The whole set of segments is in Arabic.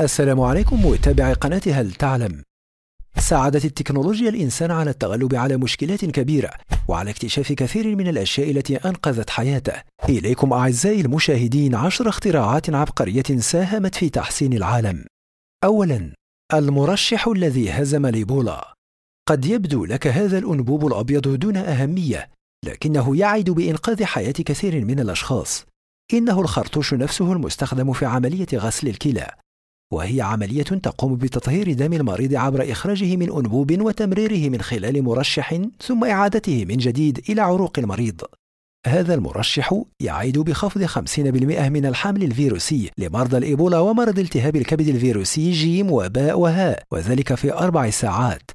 السلام عليكم متابعي قناة هل تعلم ساعدت التكنولوجيا الإنسان على التغلب على مشكلات كبيرة وعلى اكتشاف كثير من الأشياء التي أنقذت حياته إليكم أعزائي المشاهدين عشر اختراعات عبقرية ساهمت في تحسين العالم أولا المرشح الذي هزم ليبولا قد يبدو لك هذا الأنبوب الأبيض دون أهمية لكنه يعد بإنقاذ حياة كثير من الأشخاص إنه الخرطوش نفسه المستخدم في عملية غسل الكلى وهي عملية تقوم بتطهير دم المريض عبر إخراجه من أنبوب وتمريره من خلال مرشح ثم إعادته من جديد إلى عروق المريض. هذا المرشح يعيد بخفض 50% من الحمل الفيروسي لمرضى الإيبولا ومرض التهاب الكبد الفيروسي جيم وباء وهاء وذلك في أربع ساعات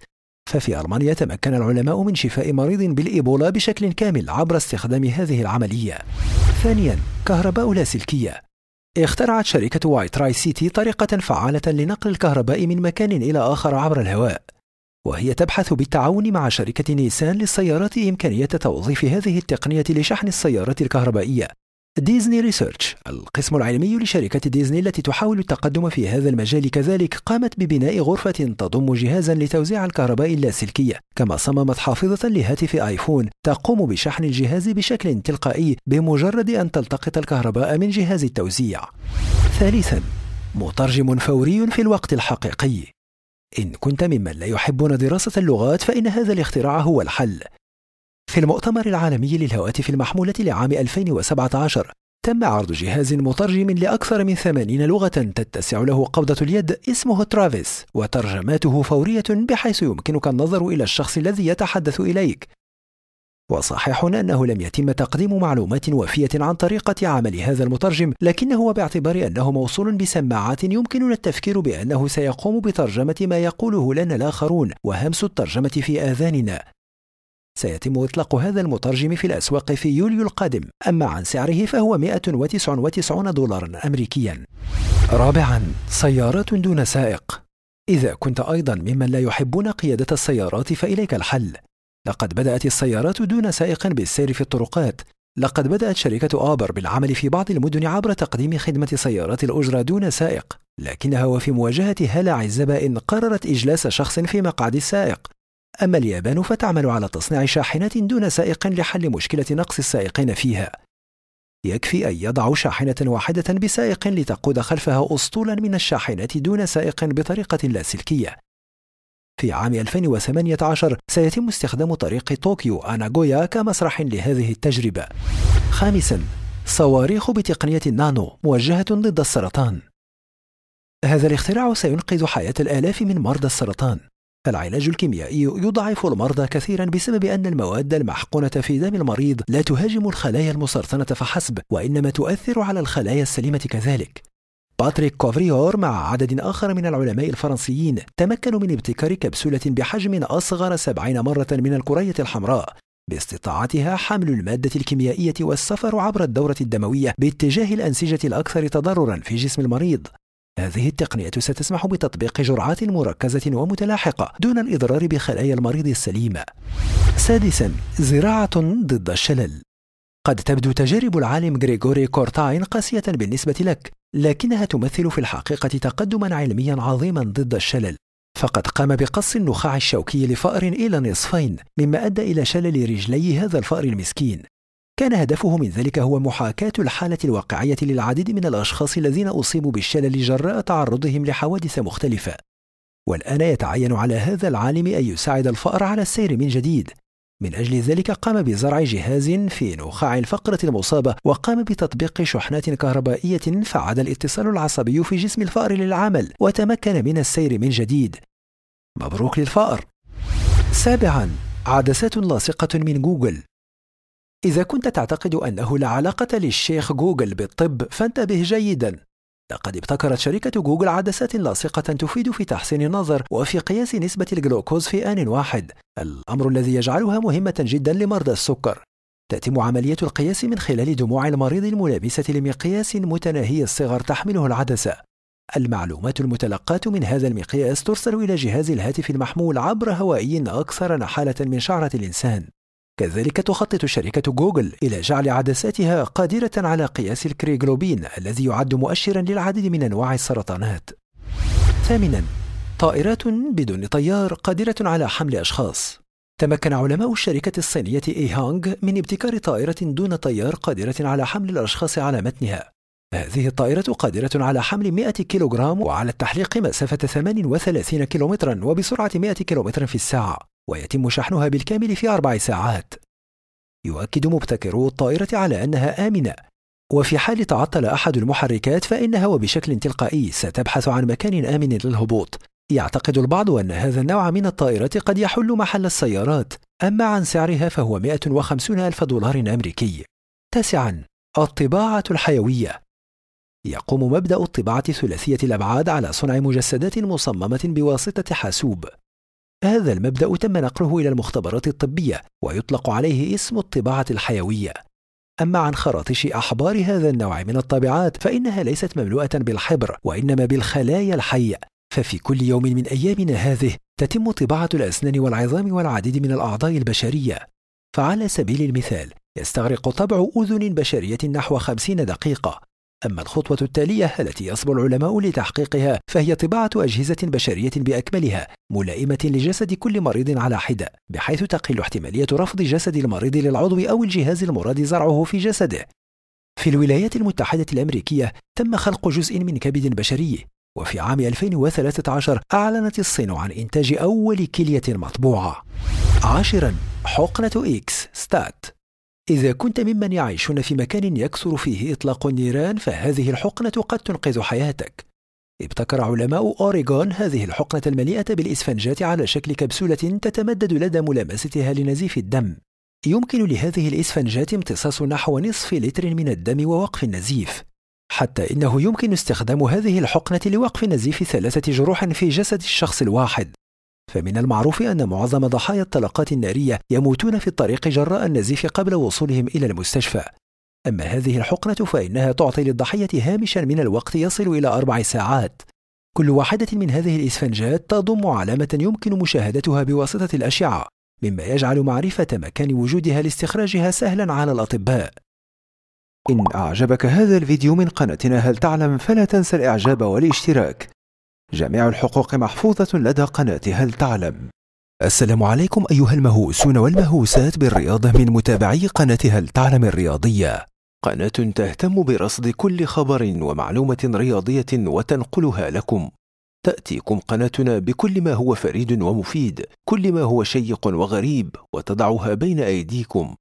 ففي ألمانيا تمكن العلماء من شفاء مريض بالإيبولا بشكل كامل عبر استخدام هذه العملية ثانيا كهرباء لاسلكية اخترعت شركة واي تراي سيتي طريقة فعالة لنقل الكهرباء من مكان إلى آخر عبر الهواء وهي تبحث بالتعاون مع شركة نيسان للسيارات إمكانية توظيف هذه التقنية لشحن السيارات الكهربائية ديزني ريسيرش القسم العلمي لشركة ديزني التي تحاول التقدم في هذا المجال كذلك قامت ببناء غرفة تضم جهازا لتوزيع الكهرباء اللاسلكية كما صممت حافظة لهاتف آيفون تقوم بشحن الجهاز بشكل تلقائي بمجرد أن تلتقط الكهرباء من جهاز التوزيع ثالثا مترجم فوري في الوقت الحقيقي إن كنت ممن لا يحبون دراسة اللغات فإن هذا الاختراع هو الحل في المؤتمر العالمي للهواتف المحمولة لعام 2017 تم عرض جهاز مترجم لأكثر من 80 لغة تتسع له قبضة اليد اسمه ترافيس وترجماته فورية بحيث يمكنك النظر إلى الشخص الذي يتحدث إليك وصحيح أنه لم يتم تقديم معلومات وافية عن طريقة عمل هذا المترجم لكنه باعتبار أنه موصول بسماعات يمكننا التفكير بأنه سيقوم بترجمة ما يقوله لنا الآخرون وهمس الترجمة في آذاننا سيتم إطلاق هذا المترجم في الأسواق في يوليو القادم أما عن سعره فهو 199 دولارا أمريكيا رابعا سيارات دون سائق إذا كنت أيضا ممن لا يحبون قيادة السيارات فإليك الحل لقد بدأت السيارات دون سائق بالسير في الطرقات لقد بدأت شركة آبر بالعمل في بعض المدن عبر تقديم خدمة سيارات الأجرة دون سائق لكنها وفي مواجهة هلع الزبائن قررت إجلاس شخص في مقعد السائق أما اليابان فتعمل على تصنيع شاحنات دون سائق لحل مشكلة نقص السائقين فيها يكفي أن يضعوا شاحنة واحدة بسائق لتقود خلفها أسطولا من الشاحنات دون سائق بطريقة لاسلكية في عام 2018 سيتم استخدام طريق طوكيو أناغويا كمسرح لهذه التجربة خامساً صواريخ بتقنية النانو موجهة ضد السرطان هذا الاختراع سينقذ حياة الآلاف من مرضى السرطان العلاج الكيميائي يضعف المرضى كثيرا بسبب أن المواد المحقنة في دم المريض لا تهاجم الخلايا المسرطنة فحسب وإنما تؤثر على الخلايا السليمة كذلك باتريك كوفريور مع عدد آخر من العلماء الفرنسيين تمكنوا من ابتكار كبسولة بحجم أصغر سبعين مرة من الكرية الحمراء باستطاعتها حمل المادة الكيميائية والسفر عبر الدورة الدموية باتجاه الأنسجة الأكثر تضررا في جسم المريض هذه التقنية ستسمح بتطبيق جرعات مركزة ومتلاحقة دون الإضرار بخلايا المريض السليمة. سادساً: زراعة ضد الشلل. قد تبدو تجارب العالم غريغوري كورتاين قاسية بالنسبة لك، لكنها تمثل في الحقيقة تقدماً علمياً عظيماً ضد الشلل. فقد قام بقص النخاع الشوكي لفأر إلى نصفين، مما أدى إلى شلل رجلي هذا الفأر المسكين، كان هدفه من ذلك هو محاكاة الحالة الواقعية للعديد من الأشخاص الذين أصيبوا بالشلل جراء تعرضهم لحوادث مختلفة والآن يتعين على هذا العالم أن يساعد الفأر على السير من جديد من أجل ذلك قام بزرع جهاز في نخاع الفقرة المصابة وقام بتطبيق شحنات كهربائية فعاد الاتصال العصبي في جسم الفأر للعمل وتمكن من السير من جديد مبروك للفأر سابعا عدسات لاصقة من جوجل إذا كنت تعتقد أنه لا علاقة للشيخ جوجل بالطب فانتبه جيدا لقد ابتكرت شركة جوجل عدسات لاصقة تفيد في تحسين النظر وفي قياس نسبة الجلوكوز في آن واحد الأمر الذي يجعلها مهمة جدا لمرضى السكر تتم عملية القياس من خلال دموع المريض الملابسة لمقياس متناهي الصغر تحمله العدسة المعلومات المتلقاة من هذا المقياس ترسل إلى جهاز الهاتف المحمول عبر هوائي أكثر نحالة من شعرة الإنسان كذلك تخطط شركة جوجل إلى جعل عدساتها قادرة على قياس الكريغلوبين الذي يعد مؤشرا للعديد من أنواع السرطانات ثامنا طائرات بدون طيار قادرة على حمل أشخاص تمكن علماء الشركة الصينية إي هانغ من ابتكار طائرة دون طيار قادرة على حمل الأشخاص على متنها هذه الطائرة قادرة على حمل 100 كيلوغرام وعلى التحليق مسافة 38 كيلومترا وبسرعة 100 كيلومترا في الساعة ويتم شحنها بالكامل في أربع ساعات يؤكد مبتكرو الطائرة على أنها آمنة وفي حال تعطل أحد المحركات فإنها وبشكل تلقائي ستبحث عن مكان آمن للهبوط يعتقد البعض أن هذا النوع من الطائرة قد يحل محل السيارات أما عن سعرها فهو 150 ألف دولار أمريكي تاسعا الطباعة الحيوية يقوم مبدأ الطباعة ثلاثية الأبعاد على صنع مجسدات مصممة بواسطة حاسوب هذا المبدأ تم نقله إلى المختبرات الطبية ويطلق عليه اسم الطباعة الحيوية أما عن خراطش أحبار هذا النوع من الطابعات فإنها ليست مملوءة بالحبر وإنما بالخلايا الحية ففي كل يوم من أيامنا هذه تتم طباعة الأسنان والعظام والعديد من الأعضاء البشرية فعلى سبيل المثال يستغرق طبع أذن بشرية نحو خمسين دقيقة أما الخطوة التالية التي يصبر العلماء لتحقيقها فهي طباعة أجهزة بشرية بأكملها ملائمة لجسد كل مريض على حدة بحيث تقل احتمالية رفض جسد المريض للعضو أو الجهاز المراد زرعه في جسده في الولايات المتحدة الأمريكية تم خلق جزء من كبد بشري وفي عام 2013 أعلنت الصين عن إنتاج أول كلية مطبوعة عاشرا حقنة إكس ستات إذا كنت ممن يعيشون في مكان يكثر فيه إطلاق النيران فهذه الحقنة قد تنقذ حياتك ابتكر علماء أوريغون هذه الحقنة المليئة بالإسفنجات على شكل كبسولة تتمدد لدى ملامستها لنزيف الدم يمكن لهذه الإسفنجات امتصاص نحو نصف لتر من الدم ووقف النزيف حتى إنه يمكن استخدام هذه الحقنة لوقف نزيف ثلاثة جروح في جسد الشخص الواحد فمن المعروف أن معظم ضحايا الطلقات النارية يموتون في الطريق جراء النزيف قبل وصولهم إلى المستشفى أما هذه الحقنة فإنها تعطي للضحية هامشا من الوقت يصل إلى أربع ساعات كل واحدة من هذه الإسفنجات تضم علامة يمكن مشاهدتها بواسطة الأشعة مما يجعل معرفة مكان وجودها لاستخراجها سهلا على الأطباء إن أعجبك هذا الفيديو من قناتنا هل تعلم فلا تنسى الإعجاب والاشتراك جميع الحقوق محفوظة لدى قناة هل تعلم السلام عليكم أيها المهوسون والمهوسات بالرياضة من متابعي قناة هل تعلم الرياضية قناة تهتم برصد كل خبر ومعلومة رياضية وتنقلها لكم تأتيكم قناتنا بكل ما هو فريد ومفيد كل ما هو شيق وغريب وتضعها بين أيديكم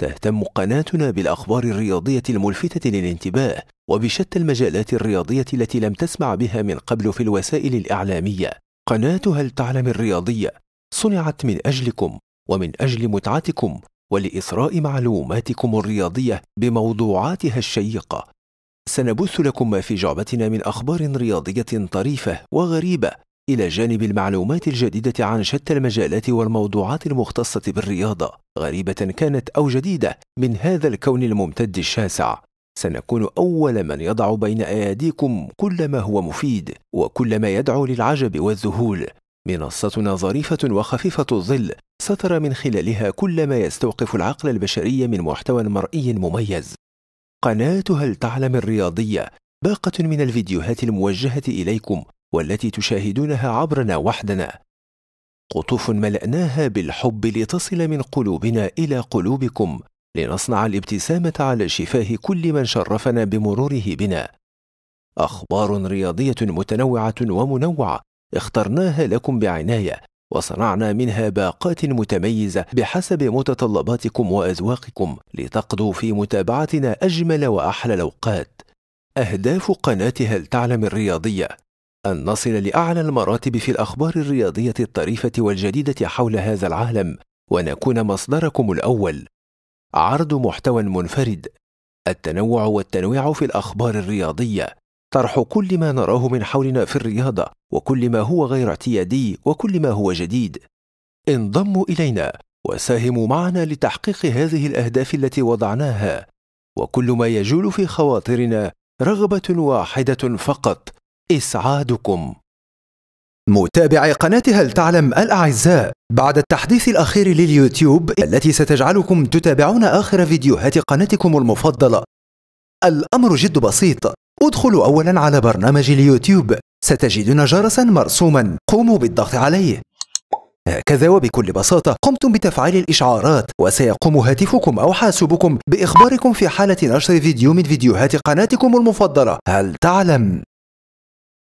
تهتم قناتنا بالأخبار الرياضية الملفتة للانتباه وبشتى المجالات الرياضية التي لم تسمع بها من قبل في الوسائل الإعلامية قناة هل تعلم الرياضية صنعت من أجلكم ومن أجل متعتكم ولإثراء معلوماتكم الرياضية بموضوعاتها الشيقة سنبث لكم ما في جعبتنا من أخبار رياضية طريفة وغريبة إلى جانب المعلومات الجديدة عن شتى المجالات والموضوعات المختصة بالرياضة غريبة كانت أو جديدة من هذا الكون الممتد الشاسع سنكون أول من يضع بين أيديكم كل ما هو مفيد وكل ما يدعو للعجب والذهول منصتنا ظريفة وخفيفة الظل سترى من خلالها كل ما يستوقف العقل البشري من محتوى مرئي مميز قناة هل تعلم الرياضية باقة من الفيديوهات الموجهة إليكم والتي تشاهدونها عبرنا وحدنا قطوف ملأناها بالحب لتصل من قلوبنا إلى قلوبكم لنصنع الابتسامة على شفاه كل من شرفنا بمروره بنا أخبار رياضية متنوعة ومنوعة اخترناها لكم بعناية وصنعنا منها باقات متميزة بحسب متطلباتكم وأذواقكم لتقضوا في متابعتنا أجمل وأحلى الأوقات أهداف قناة هل تعلم الرياضية أن نصل لأعلى المراتب في الأخبار الرياضية الطريفة والجديدة حول هذا العالم ونكون مصدركم الأول. عرض محتوى منفرد التنوع والتنويع في الأخبار الرياضية طرح كل ما نراه من حولنا في الرياضة وكل ما هو غير اعتيادي وكل ما هو جديد. انضموا إلينا وساهموا معنا لتحقيق هذه الأهداف التي وضعناها وكل ما يجول في خواطرنا رغبة واحدة فقط إسعادكم متابعي قناة هل تعلم الأعزاء بعد التحديث الأخير لليوتيوب التي ستجعلكم تتابعون آخر فيديوهات قناتكم المفضلة الأمر جد بسيط ادخلوا أولا على برنامج اليوتيوب ستجدون جرسا مرسوما قوموا بالضغط عليه هكذا وبكل بساطة قمتم بتفعيل الإشعارات وسيقوم هاتفكم أو حاسوبكم بإخباركم في حالة نشر فيديو من فيديوهات قناتكم المفضلة هل تعلم؟